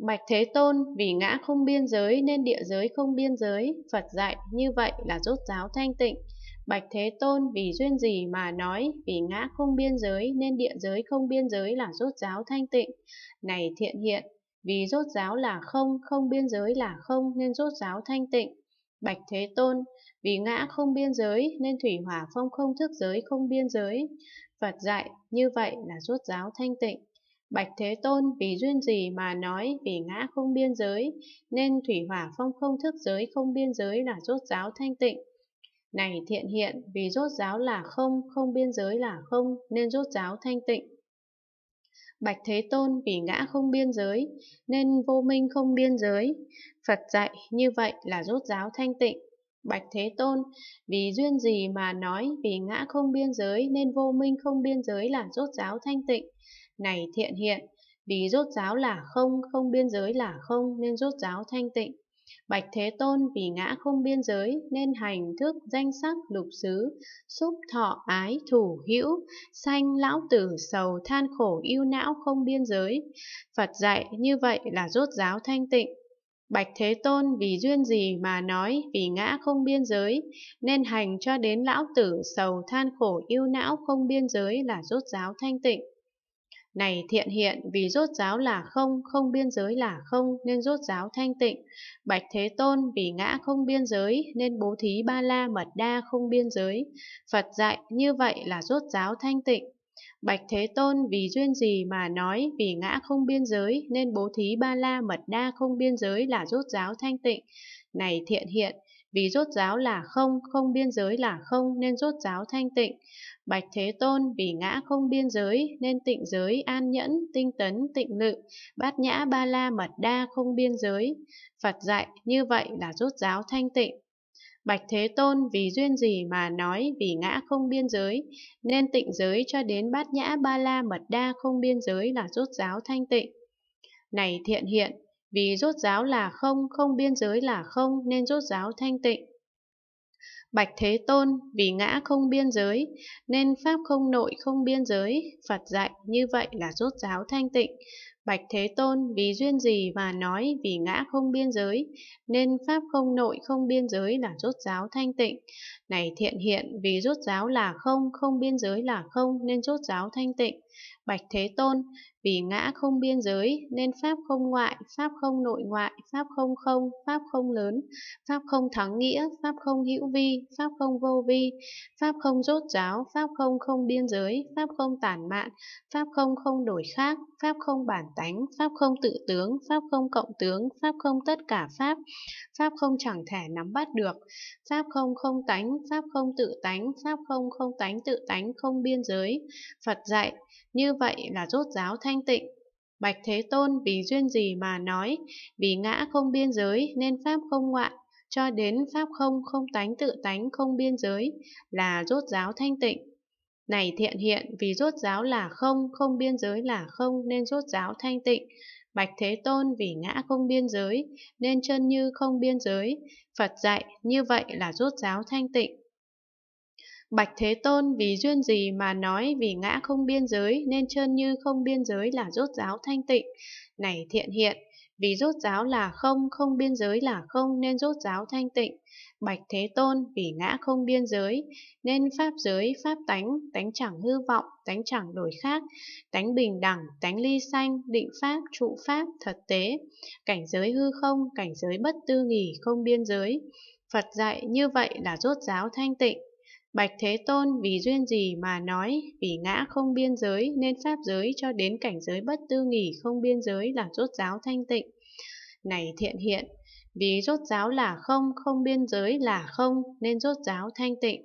Bạch Thế Tôn vì ngã không biên giới nên địa giới không biên giới, Phật dạy như vậy là rốt giáo thanh tịnh. Bạch Thế Tôn vì duyên gì mà nói, vì ngã không biên giới nên địa giới không biên giới là rốt giáo thanh tịnh. Này thiện hiện, vì rốt giáo là không, không biên giới là không nên rốt giáo thanh tịnh. Bạch Thế Tôn, vì ngã không biên giới nên thủy hỏa phong không thức giới không biên giới. Phật dạy, như vậy là rốt giáo thanh tịnh. Bạch Thế Tôn vì duyên gì mà nói vì ngã không biên giới, nên thủy hỏa phong không thức giới không biên giới là rốt giáo thanh tịnh. Này thiện hiện, vì rốt giáo là không, không biên giới là không, nên rốt giáo thanh tịnh. Bạch Thế Tôn vì ngã không biên giới, nên vô minh không biên giới. Phật dạy như vậy là rốt giáo thanh tịnh. Bạch Thế Tôn, vì duyên gì mà nói vì ngã không biên giới nên vô minh không biên giới là rốt giáo thanh tịnh này thiện hiện, vì rốt giáo là không, không biên giới là không nên rốt giáo thanh tịnh. Bạch Thế Tôn vì ngã không biên giới nên hành thức danh sắc lục xứ, xúc thọ ái thủ hữu, sanh lão tử sầu than khổ yêu não không biên giới. Phật dạy như vậy là rốt giáo thanh tịnh. Bạch Thế Tôn vì duyên gì mà nói vì ngã không biên giới, nên hành cho đến lão tử sầu than khổ yêu não không biên giới là rốt giáo thanh tịnh. Này thiện hiện vì rốt giáo là không, không biên giới là không nên rốt giáo thanh tịnh. Bạch Thế Tôn vì ngã không biên giới nên bố thí ba la mật đa không biên giới. Phật dạy như vậy là rốt giáo thanh tịnh. Bạch Thế Tôn vì duyên gì mà nói vì ngã không biên giới nên bố thí ba la mật đa không biên giới là rốt giáo thanh tịnh. Này thiện hiện, vì rốt ráo là không, không biên giới là không nên rốt ráo thanh tịnh. Bạch Thế Tôn vì ngã không biên giới nên tịnh giới an nhẫn, tinh tấn, tịnh lự, bát nhã ba la mật đa không biên giới. Phật dạy như vậy là rốt ráo thanh tịnh. Bạch Thế Tôn vì duyên gì mà nói vì ngã không biên giới, nên tịnh giới cho đến bát nhã ba la mật đa không biên giới là rốt ráo thanh tịnh. Này thiện hiện, vì rốt ráo là không, không biên giới là không nên rốt ráo thanh tịnh. Bạch Thế Tôn, vì ngã không biên giới, nên Pháp không nội không biên giới, Phật dạy như vậy là rốt ráo thanh tịnh, Bạch Thế Tôn vì duyên gì và nói vì ngã không biên giới, nên pháp không nội không biên giới là rốt giáo thanh tịnh. Này thiện hiện vì rốt giáo là không, không biên giới là không nên rốt giáo thanh tịnh. Bạch Thế Tôn vì ngã không biên giới nên pháp không ngoại, pháp không nội ngoại, pháp không không, pháp không lớn, pháp không thắng nghĩa, pháp không hữu vi, pháp không vô vi, pháp không rốt giáo, pháp không không biên giới, pháp không tản mạn, pháp không không đổi khác, pháp không bản tánh, pháp không tự tướng, pháp không cộng tướng, pháp không tất cả pháp, pháp không chẳng thể nắm bắt được, pháp không không tánh, pháp không tự tánh, pháp không không tánh tự tánh không biên giới. Phật dạy, như vậy là rốt giáo thanh tịnh. Bạch Thế Tôn vì duyên gì mà nói, vì ngã không biên giới nên pháp không ngoại, cho đến pháp không không tánh tự tánh không biên giới là rốt giáo thanh tịnh. Này thiện hiện, vì rốt giáo là không, không biên giới là không, nên rốt giáo thanh tịnh. Bạch Thế Tôn vì ngã không biên giới, nên chân như không biên giới. Phật dạy, như vậy là rốt giáo thanh tịnh. Bạch Thế Tôn vì duyên gì mà nói vì ngã không biên giới nên trơn như không biên giới là rốt giáo thanh tịnh. Này thiện hiện, vì rốt giáo là không, không biên giới là không nên rốt giáo thanh tịnh. Bạch Thế Tôn vì ngã không biên giới nên pháp giới, pháp tánh, tánh chẳng hư vọng, tánh chẳng đổi khác, tánh bình đẳng, tánh ly sanh, định pháp, trụ pháp, thật tế, cảnh giới hư không, cảnh giới bất tư nghỉ, không biên giới. Phật dạy như vậy là rốt giáo thanh tịnh. Bạch Thế Tôn vì duyên gì mà nói, vì ngã không biên giới nên pháp giới cho đến cảnh giới bất tư nghỉ không biên giới là rốt giáo thanh tịnh. Này thiện hiện, vì rốt giáo là không, không biên giới là không nên rốt giáo thanh tịnh.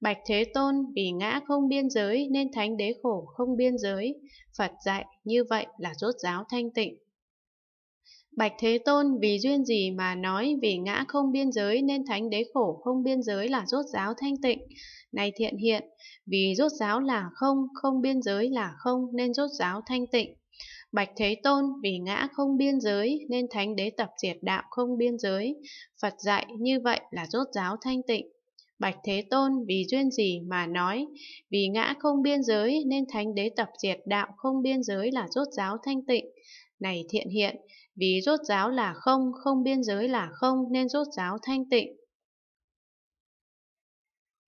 Bạch Thế Tôn vì ngã không biên giới nên thánh đế khổ không biên giới, Phật dạy như vậy là rốt giáo thanh tịnh. Bạch Thế Tôn vì duyên gì mà nói vì ngã không biên giới nên thánh đế khổ không biên giới là rốt giáo thanh tịnh. Này thiện hiện, vì rốt giáo là không, không biên giới là không nên rốt giáo thanh tịnh. Bạch Thế Tôn vì ngã không biên giới nên thánh đế tập diệt đạo không biên giới. Phật dạy như vậy là rốt giáo thanh tịnh. Bạch Thế Tôn vì duyên gì mà nói, vì ngã không biên giới nên thánh đế tập diệt đạo không biên giới là rốt giáo thanh tịnh này thiện hiện, vì rốt ráo là không, không biên giới là không nên rốt ráo thanh tịnh,